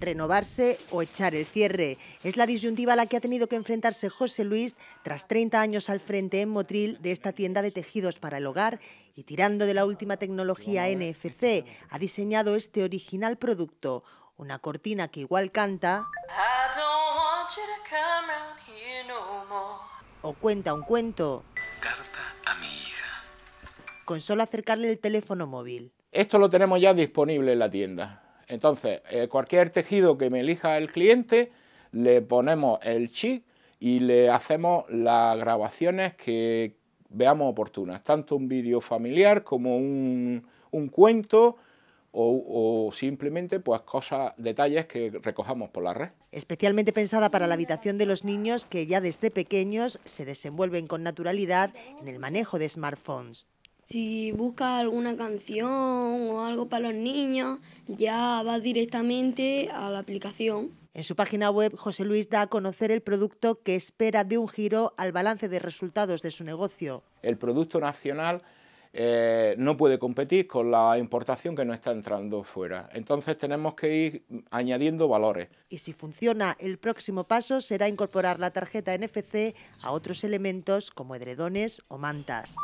renovarse o echar el cierre. Es la disyuntiva a la que ha tenido que enfrentarse José Luis tras 30 años al frente en Motril de esta tienda de tejidos para el hogar y tirando de la última tecnología NFC, ha diseñado este original producto, una cortina que igual canta o cuenta un cuento. Carta a mi hija. Con solo acercarle el teléfono móvil. Esto lo tenemos ya disponible en la tienda. Entonces, eh, cualquier tejido que me elija el cliente, le ponemos el chip y le hacemos las grabaciones que veamos oportunas, tanto un vídeo familiar como un, cuento, o, simplemente pues, cosas, detalles que recojamos por la red. Especialmente pensada para la habitación de los niños que ya desde pequeños se desenvuelven con naturalidad en el manejo de smartphones si busca alguna canción o algo para los niños, ya va directamente a la aplicación. En su página web, José Luis da a conocer el producto que espera de un giro al balance de resultados de su negocio. El producto nacional eh, no puede competir con la importación que no está entrando fuera. Entonces tenemos que ir añadiendo valores. Y si funciona, el próximo paso será incorporar la tarjeta NFC a otros elementos como edredones o mantas.